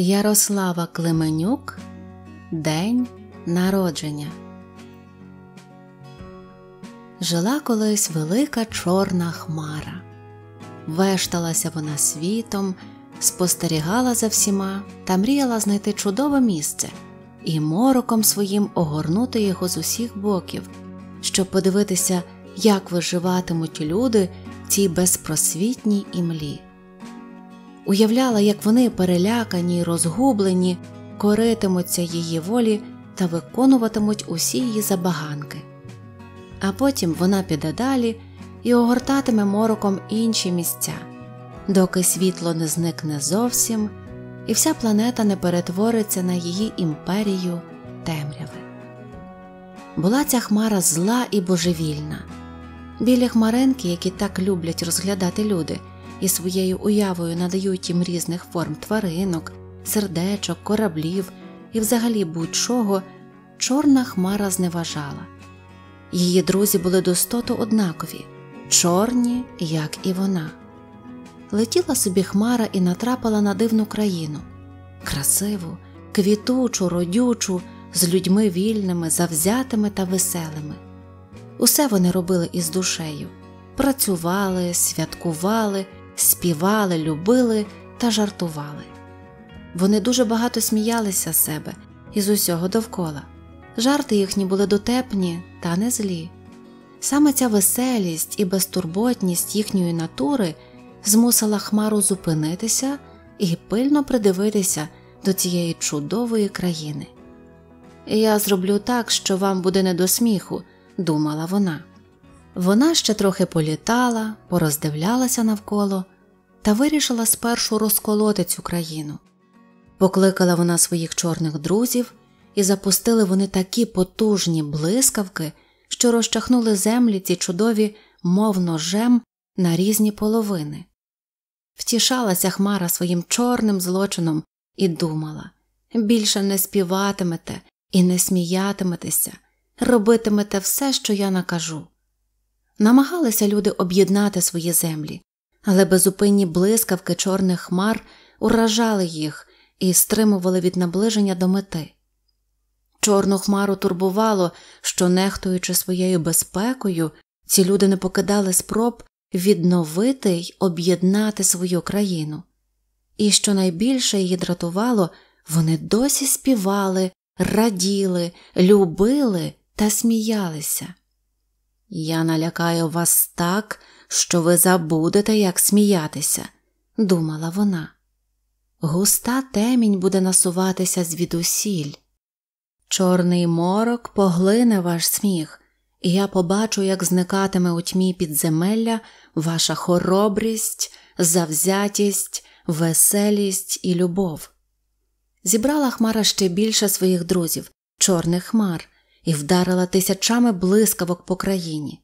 Ярослава Клеменюк День народження. Жила колись велика чорна хмара. Вешталася вона світом, спостерігала за всіма та мріяла знайти чудове місце і мороком своїм огорнути його з усіх боків, щоб подивитися, як виживатимуть люди в цій безпросвітній імлі уявляла, як вони перелякані й розгублені, коритимуться її волі та виконуватимуть усі її забаганки. А потім вона піде далі і огортатиме мороком інші місця, доки світло не зникне зовсім, і вся планета не перетвориться на її імперію темряви. Була ця хмара зла і божевільна. Білі хмаринки, які так люблять розглядати люди, і своєю уявою надають їм різних форм тваринок, сердечок, кораблів і взагалі будь-чого, чорна хмара зневажала. Її друзі були достоту однакові, чорні, як і вона. Летіла собі хмара і натрапила на дивну країну красиву, квітучу, родючу, з людьми вільними, завзятими та веселими. Усе вони робили із душею працювали, святкували, співали, любили та жартували. Вони дуже багато сміялися з себе і з усього довкола. Жарти їхні були дотепні та не злі. Саме ця веселість і безтурботність їхньої натури змусила Хмару зупинитися і пильно придивитися до цієї чудової країни. Я зроблю так, що вам буде не до сміху, думала вона. Вона ще трохи політала, пороздивлялася навколо та вирішила спершу розколоти цю країну. Покликала вона своїх чорних друзів, і запустили вони такі потужні блискавки, що розчахнули землі ці чудові, мов ножем, на різні половини. Втішалася Хмара своїм чорним злочином і думала більше не співатимете і не сміятиметеся, робитимете все, що я накажу. Намагалися люди об'єднати свої землі, але безупинні блискавки чорних хмар уражали їх і стримували від наближення до мети. Чорну хмару турбувало, що, нехтуючи своєю безпекою, ці люди не покидали спроб відновити й об'єднати свою країну. І що найбільше її дратувало, вони досі співали, раділи, любили та сміялися. Я налякаю вас так, що ви забудете, як сміятися, думала вона. Густа темінь буде насуватися звідусіль. Чорний морок поглине ваш сміх, і я побачу, як зникатиме у тьмі підземелля ваша хоробрість, завзятість, веселість і любов. Зібрала Хмара ще більше своїх друзів, чорних хмар, і вдарила тисячами блискавок по країні.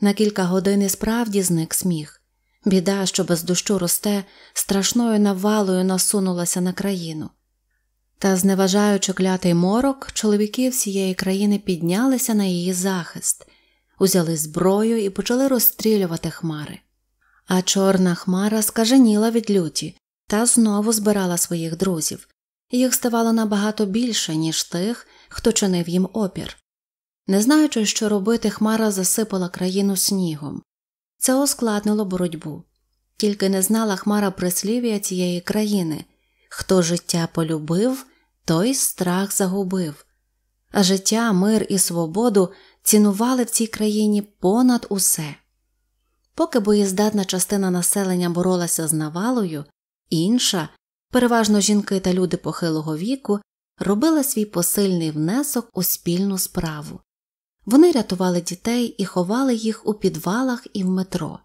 На кілька годин і справді зник сміх. Біда, що без дощу росте, страшною навалою насунулася на країну. Та, зневажаючи клятий морок, чоловіки всієї країни піднялися на її захист, узяли зброю і почали розстрілювати хмари. А чорна хмара скаженіла від люті та знову збирала своїх друзів. Їх ставало набагато більше, ніж тих, хто чинив їм опір. Не знаючи, що робити, Хмара засипала країну снігом. Це ускладнило боротьбу. Тільки не знала Хмара прислів'я цієї країни хто життя полюбив, той страх загубив. А життя, мир і свободу цінували в цій країні понад усе. Поки боєздатна частина населення боролася з навалою, інша, переважно жінки та люди похилого віку, робила свій посильний внесок у спільну справу. Вони рятували дітей і ховали їх у підвалах і в метро.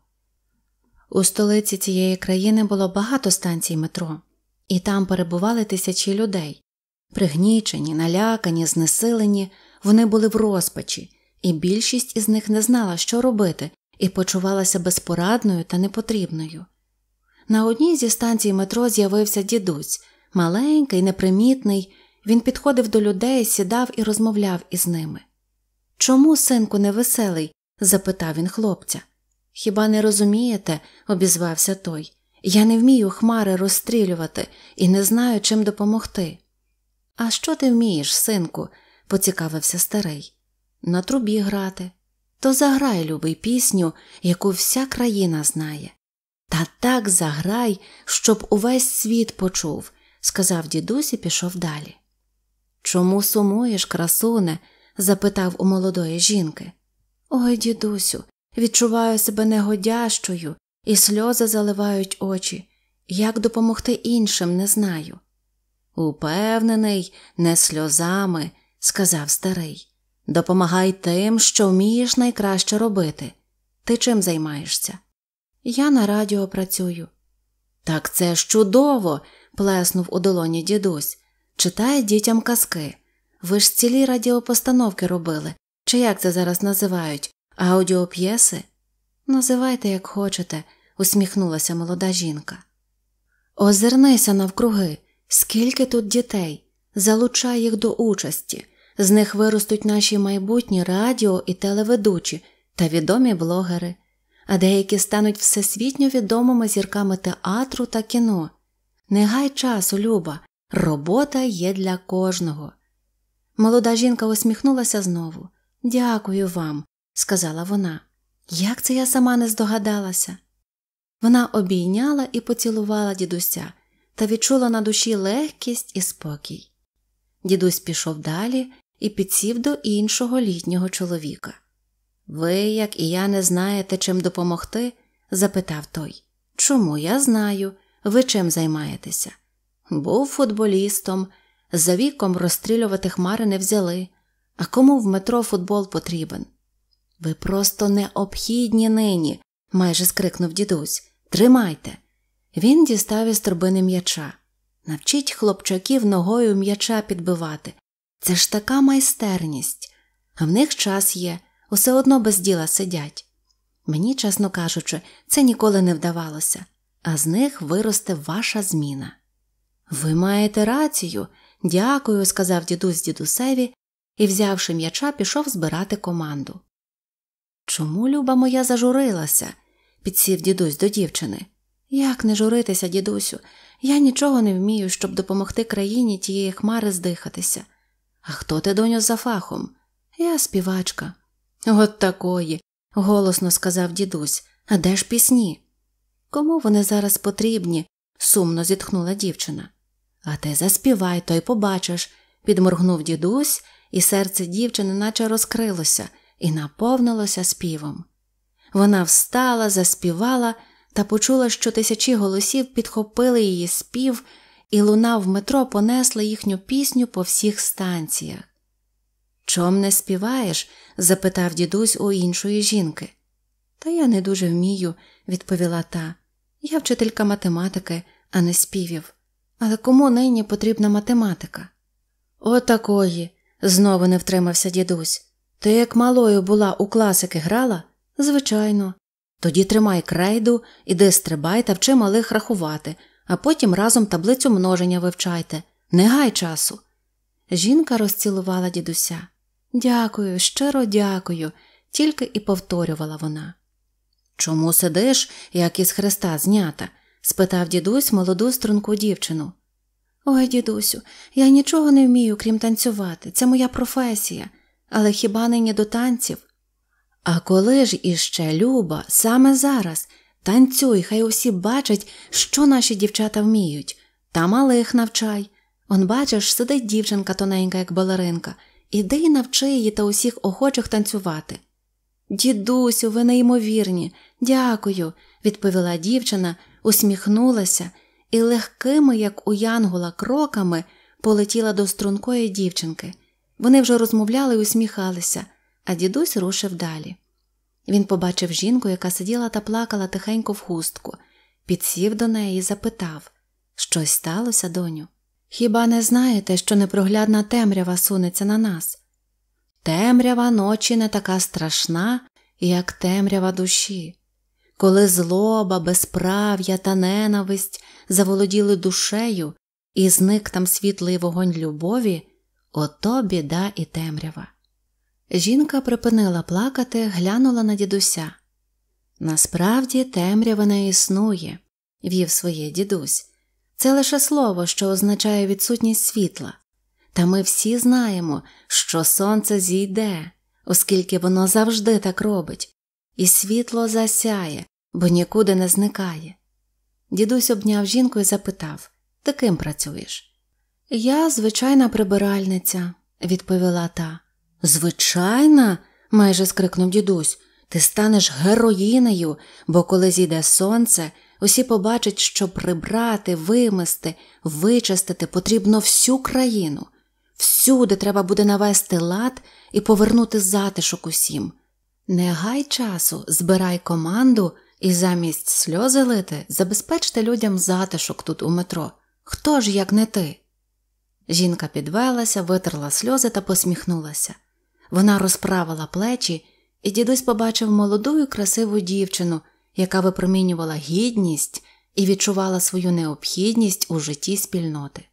У столиці цієї країни було багато станцій метро, і там перебували тисячі людей. Пригнічені, налякані, знесилені, вони були в розпачі, і більшість із них не знала, що робити, і почувалася безпорадною та непотрібною. На одній зі станцій метро з'явився дідусь маленький, непримітний, він підходив до людей, сідав і розмовляв із ними. Чому, синку, невеселий? запитав він хлопця. Хіба не розумієте? обізвався той. Я не вмію хмари розстрілювати і не знаю, чим допомогти. А що ти вмієш, синку? поцікавився старий. На трубі грати. То заграй, любий, пісню, яку вся країна знає. Та так заграй, щоб увесь світ почув, сказав дідусь і пішов далі. Чому сумуєш, красуне? запитав у молодої жінки. Ой, дідусю, відчуваю себе негодящою, і сльози заливають очі. Як допомогти іншим, не знаю. Упевнений, не сльозами, сказав старий. Допомагай тим, що вмієш найкраще робити. Ти чим займаєшся? Я на радіо працюю. Так це ж чудово. плеснув у долоні дідусь читає дітям казки. Ви ж цілі радіопостановки робили, чи як це зараз називають, аудіоп'єси? Називайте, як хочете, усміхнулася молода жінка. Озирнися навкруги, скільки тут дітей, залучай їх до участі, з них виростуть наші майбутні радіо і телеведучі та відомі блогери, а деякі стануть всесвітньо відомими зірками театру та кіно. Не гай часу, Люба, Робота є для кожного. Молода жінка усміхнулася знову. Дякую вам, сказала вона. Як це я сама не здогадалася? Вона обійняла і поцілувала дідуся та відчула на душі легкість і спокій. Дідусь пішов далі і підсів до іншого літнього чоловіка. Ви, як і я, не знаєте, чим допомогти? запитав той. Чому я знаю? Ви чим займаєтеся? Був футболістом, за віком розстрілювати хмари не взяли, а кому в метро футбол потрібен? Ви просто необхідні нині, майже скрикнув дідусь. Тримайте. Він дістав із торбини м'яча. Навчіть хлопчаків ногою м'яча підбивати. Це ж така майстерність. А в них час є, усе одно без діла сидять. Мені, чесно кажучи, це ніколи не вдавалося, а з них виросте ваша зміна. Ви маєте рацію, дякую, сказав дідусь дідусеві і, взявши м'яча, пішов збирати команду. Чому люба моя зажурилася? підсів дідусь до дівчини. Як не журитися, дідусю, я нічого не вмію, щоб допомогти країні тієї хмари здихатися. А хто ти, доню, за фахом? Я співачка. От такої, голосно сказав дідусь. А де ж пісні? Кому вони зараз потрібні? сумно зітхнула дівчина. А ти заспівай, то й побачиш, підморгнув дідусь, і серце дівчини наче розкрилося і наповнилося співом. Вона встала, заспівала та почула, що тисячі голосів підхопили її спів, і луна в метро понесла їхню пісню по всіх станціях. Чом не співаєш? запитав дідусь у іншої жінки. Та я не дуже вмію, відповіла та. Я вчителька математики, а не співів. Але кому нині потрібна математика? Отакої, знову не втримався дідусь. Ти як малою була у класики грала? Звичайно. Тоді тримай крейду, іди стрибай та вчи малих рахувати, а потім разом таблицю множення вивчайте. Не гай часу. Жінка розцілувала дідуся. Дякую, щиро дякую, тільки і повторювала вона. Чому сидиш, як із хреста знята? спитав дідусь молоду струнку дівчину. Ой, дідусю, я нічого не вмію, крім танцювати, це моя професія, але хіба нині до танців? А коли ж іще Люба, саме зараз, танцюй, хай усі бачать, що наші дівчата вміють, та малих навчай. Он, бачиш, сидить дівчинка тоненька, як балеринка, іди і навчи її та усіх охочих танцювати. Дідусю, ви неймовірні, дякую, відповіла дівчина, усміхнулася і легкими, як у Янгола, кроками полетіла до стрункої дівчинки. Вони вже розмовляли і усміхалися, а дідусь рушив далі. Він побачив жінку, яка сиділа та плакала тихенько в хустку, підсів до неї і запитав Щось сталося, доню? Хіба не знаєте, що непроглядна темрява сунеться на нас? Темрява ночі не така страшна, як темрява душі коли злоба, безправ'я та ненависть заволоділи душею і зник там світлий вогонь любові, ото біда і темрява. Жінка припинила плакати, глянула на дідуся. Насправді темрява не існує, вів своє дідусь. Це лише слово, що означає відсутність світла. Та ми всі знаємо, що сонце зійде, оскільки воно завжди так робить, і світло засяє, бо нікуди не зникає. Дідусь обняв жінку і запитав Ти ким працюєш? Я звичайна прибиральниця, відповіла та. Звичайна, майже скрикнув дідусь, ти станеш героїнею, бо коли зійде сонце, усі побачать, що прибрати, вимести, вичистити потрібно всю країну. Всюди треба буде навести лад і повернути затишок усім. Не гай часу, збирай команду і замість сльози лити забезпечте людям затишок тут у метро. Хто ж, як не ти? Жінка підвелася, витерла сльози та посміхнулася. Вона розправила плечі, і дідусь побачив молоду і красиву дівчину, яка випромінювала гідність і відчувала свою необхідність у житті спільноти.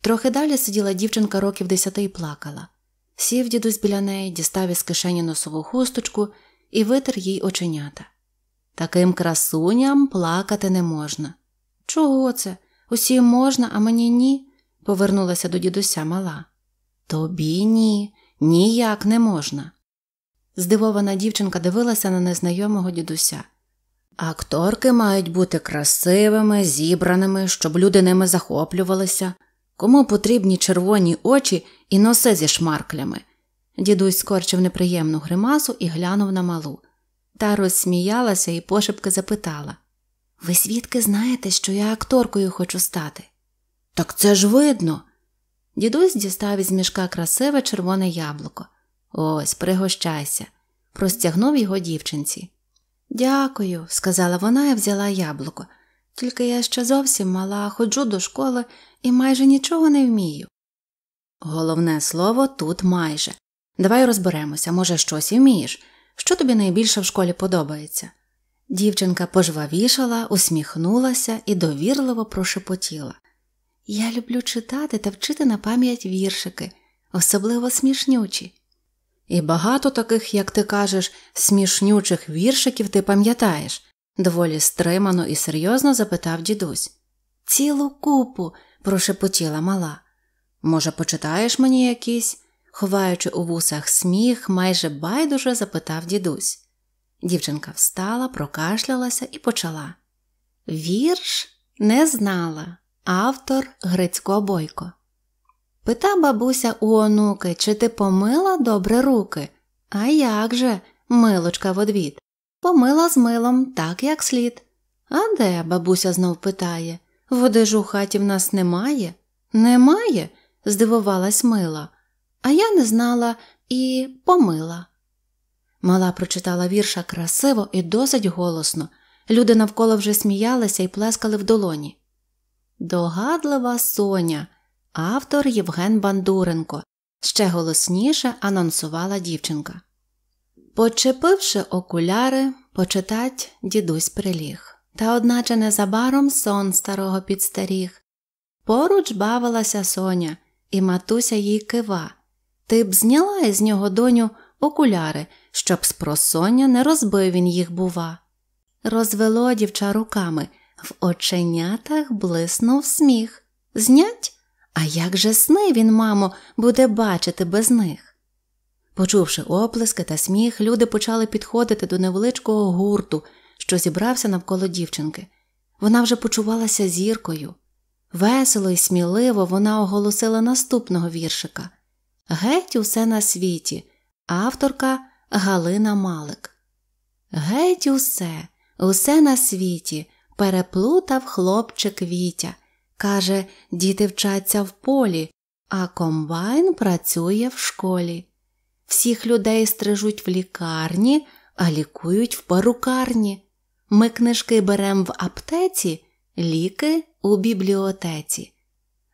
Трохи далі сиділа дівчинка років десяти і плакала. Сів дідусь біля неї, дістав із кишені носову хусточку і витер їй оченята. Таким красуням плакати не можна. Чого це? Усім можна, а мені ні, повернулася до дідуся мала. Тобі ні, ніяк не можна. Здивована дівчинка дивилася на незнайомого дідуся. Акторки мають бути красивими, зібраними, щоб люди ними захоплювалися. Кому потрібні червоні очі і носи зі шмарклями. Дідусь скорчив неприємну гримасу і глянув на малу та розсміялася і пошепки запитала Ви звідки знаєте, що я акторкою хочу стати? Так це ж видно. Дідусь дістав із мішка красиве червоне яблуко. Ось, пригощайся, простягнув його дівчинці. Дякую, сказала вона і взяла яблуко. Тільки я ще зовсім мала, ходжу до школи і майже нічого не вмію. Головне слово тут майже. Давай розберемося, може, щось і вмієш. Що тобі найбільше в школі подобається? Дівчинка пожвавішала, усміхнулася і довірливо прошепотіла. Я люблю читати та вчити на пам'ять віршики, особливо смішнючі. І багато таких, як ти кажеш, смішнючих віршиків ти пам'ятаєш? доволі стримано і серйозно запитав дідусь. Цілу купу, прошепотіла мала. Може, почитаєш мені якісь? ховаючи у вусах сміх, майже байдуже запитав дідусь. Дівчинка встала, прокашлялася і почала. Вірш не знала, автор Грицько Бойко. Пита бабуся у онуки, чи ти помила добре руки? А як же, милочка в одвід? Помила з милом так, як слід. А де? бабуся знов питає. Води ж у хаті в нас немає? Немає? здивувалась мила. А я не знала і помила. Мала прочитала вірша красиво і досить голосно. Люди навколо вже сміялися і плескали в долоні. Догадлива Соня, автор Євген Бандуренко, ще голосніше анонсувала дівчинка. Почепивши окуляри, почитать дідусь приліг. Та, одначе, незабаром сон старого підстаріг. Поруч бавилася Соня, і матуся їй кива. Ти б зняла із нього доню окуляри, щоб з просоння не розбив він їх, бува. Розвело дівча руками, в оченятах блиснув сміх. Знять? А як же сни він, мамо, буде бачити без них? Почувши оплески та сміх, люди почали підходити до невеличкого гурту, що зібрався навколо дівчинки. Вона вже почувалася зіркою. Весело і сміливо вона оголосила наступного віршика. Геть усе на світі, авторка Галина Малик. Геть усе, усе на світі, переплутав хлопчик Вітя. Каже, діти вчаться в полі, а комбайн працює в школі. Всіх людей стрижуть в лікарні, а лікують в парукарні. Ми книжки берем в аптеці, ліки у бібліотеці.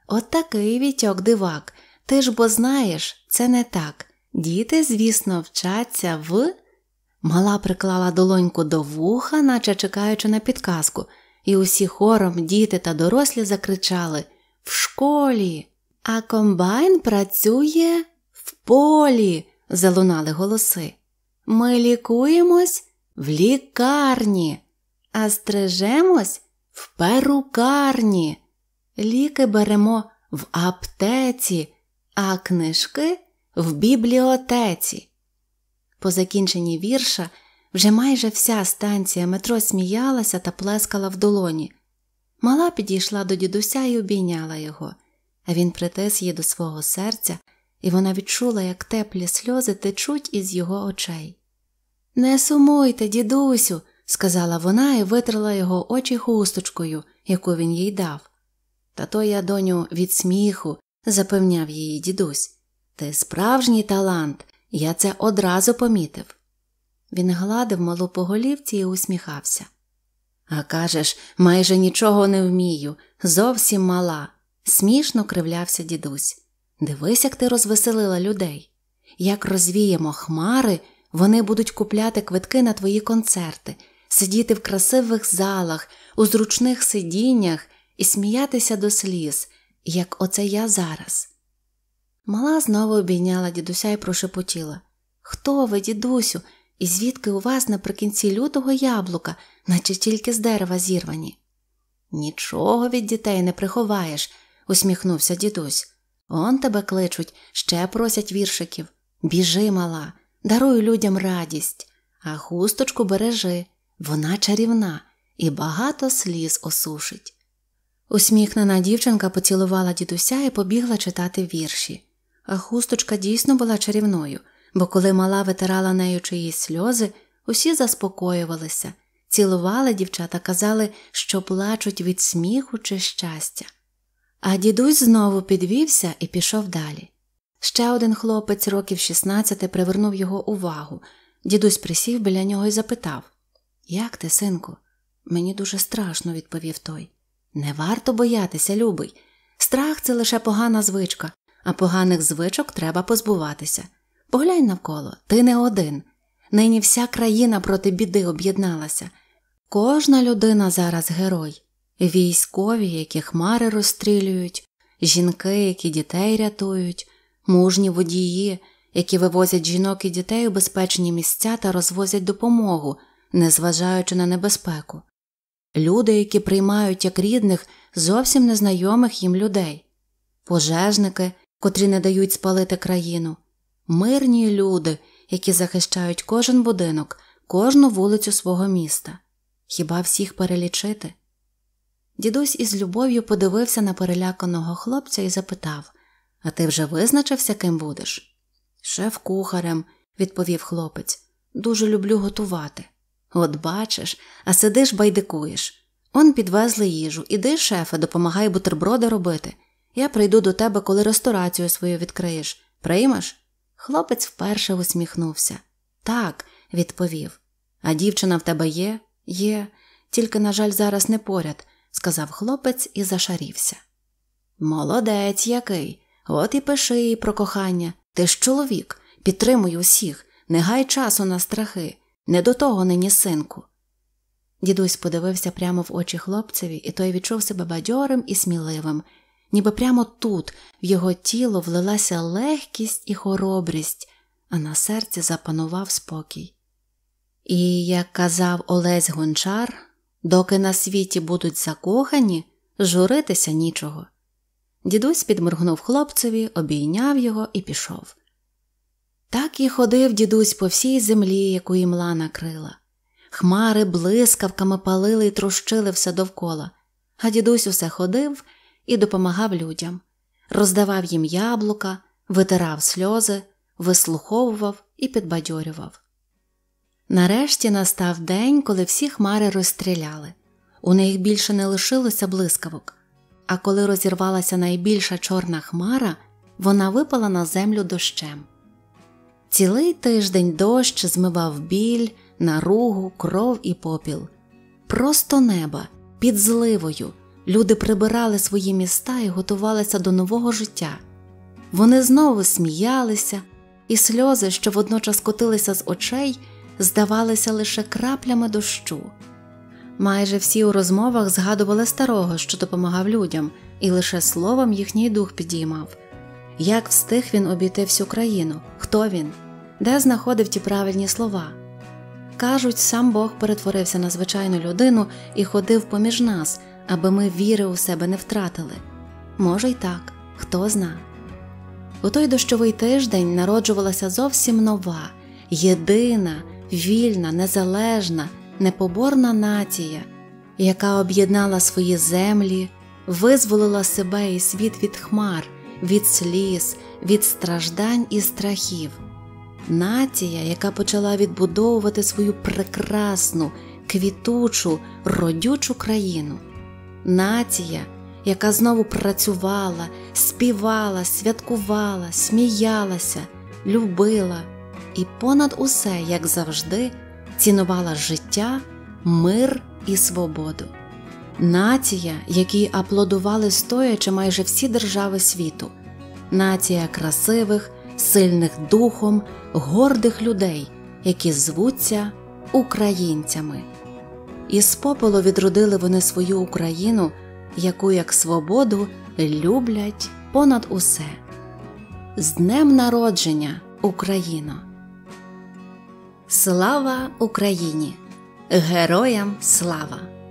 От такий вітьок дивак. Ти ж бо знаєш, це не так. Діти, звісно, вчаться в. Мала приклала долоньку до вуха, наче чекаючи на підказку, і усі хором діти та дорослі закричали В школі. А комбайн працює в полі, залунали голоси. Ми лікуємось в лікарні, а стрижемось в перукарні. Ліки беремо в аптеці, а книжки в бібліотеці. По закінченні вірша вже майже вся станція метро сміялася та плескала в долоні. Мала підійшла до дідуся і обійняла його, а він притис її до свого серця, і вона відчула, як теплі сльози течуть із його очей. Не сумуйте, дідусю, сказала вона і витрила його очі хусточкою, яку він їй дав. Та то я, доню, від сміху, запевняв її дідусь. Ти справжній талант, я це одразу помітив. Він гладив малу по голівці і усміхався. А кажеш, майже нічого не вмію, зовсім мала, смішно кривлявся дідусь. Дивись, як ти розвеселила людей. Як розвіємо хмари, вони будуть купляти квитки на твої концерти, сидіти в красивих залах, у зручних сидіннях і сміятися до сліз, як оце я зараз. Мала знову обійняла дідуся і прошепотіла Хто ви, дідусю, і звідки у вас наприкінці лютого яблука, наче тільки з дерева зірвані? Нічого від дітей не приховаєш, усміхнувся дідусь. Он тебе кличуть, ще просять віршиків. Біжи, мала, даруй людям радість, а хусточку бережи, вона чарівна і багато сліз осушить. Усміхнена дівчинка поцілувала дідуся і побігла читати вірші. А хусточка дійсно була чарівною, бо коли мала витирала нею чиїсь сльози, усі заспокоювалися, цілували дівчата, казали, що плачуть від сміху чи щастя. А дідусь знову підвівся і пішов далі. Ще один хлопець, років 16, привернув його увагу. Дідусь присів біля нього і запитав Як ти, синку? Мені дуже страшно, відповів той. Не варто боятися, любий. Страх це лише погана звичка, а поганих звичок треба позбуватися. Поглянь навколо, ти не один. Нині вся країна проти біди об'єдналася. Кожна людина зараз герой. Військові, які хмари розстрілюють, жінки, які дітей рятують, мужні водії, які вивозять жінок і дітей у безпечні місця та розвозять допомогу, незважаючи на небезпеку люди, які приймають як рідних зовсім незнайомих їм людей, пожежники, котрі не дають спалити країну, мирні люди, які захищають кожен будинок, кожну вулицю свого міста. Хіба всіх перелічити? Дідусь із любов'ю подивився на переляканого хлопця і запитав А ти вже визначився, ким будеш? Шеф кухарем, відповів хлопець. Дуже люблю готувати. От бачиш, а сидиш, байдикуєш. Он підвезли їжу, іди, шефе, допомагай бутерброди робити. Я прийду до тебе, коли ресторацію свою відкриєш. Приймеш? Хлопець вперше усміхнувся. Так, відповів. А дівчина в тебе є? Є, тільки, на жаль, зараз не поряд, сказав хлопець і зашарівся. Молодець який. От і пиши їй про кохання. Ти ж чоловік, підтримуй усіх, не гай часу на страхи. Не до того нині, синку. Дідусь подивився прямо в очі хлопцеві, і той відчув себе бадьорим і сміливим, ніби прямо тут в його тіло влилася легкість і хоробрість, а на серці запанував спокій. І, як казав Олесь Гончар, доки на світі будуть закохані, журитися нічого. Дідусь підморгнув хлопцеві, обійняв його і пішов. Так і ходив дідусь по всій землі, яку імла накрила. Хмари блискавками палили і трущили все довкола, а дідусь усе ходив і допомагав людям, роздавав їм яблука, витирав сльози, вислуховував і підбадьорював. Нарешті настав день, коли всі хмари розстріляли. У них більше не лишилося блискавок, а коли розірвалася найбільша чорна хмара, вона випала на землю дощем. Цілий тиждень дощ змивав біль, наругу, кров і попіл. Просто неба під зливою. Люди прибирали свої міста і готувалися до нового життя. Вони знову сміялися, і сльози, що водночас котилися з очей, здавалися лише краплями дощу. Майже всі у розмовах згадували старого, що допомагав людям, і лише словом їхній дух підіймав як встиг він обійти всю країну, хто він, де знаходив ті правильні слова. Кажуть, сам Бог перетворився на звичайну людину і ходив поміж нас, аби ми віри у себе не втратили. Може, й так, хто зна. У той дощовий тиждень народжувалася зовсім нова, єдина, вільна, незалежна, непоборна нація, яка об'єднала свої землі, визволила себе і світ від хмар, від сліз, від страждань і страхів. Нація, яка почала відбудовувати свою прекрасну, квітучу, родючу країну, нація, яка знову працювала, співала, святкувала, сміялася, любила і понад усе, як завжди, цінувала життя, мир і свободу. Нація, якій аплодували стоячи майже всі держави світу, нація красивих сильних духом, гордих людей, які звуться українцями. Із попелу відродили вони свою Україну, яку як свободу люблять понад усе. З Днем Народження Україно! Слава Україні! Героям слава!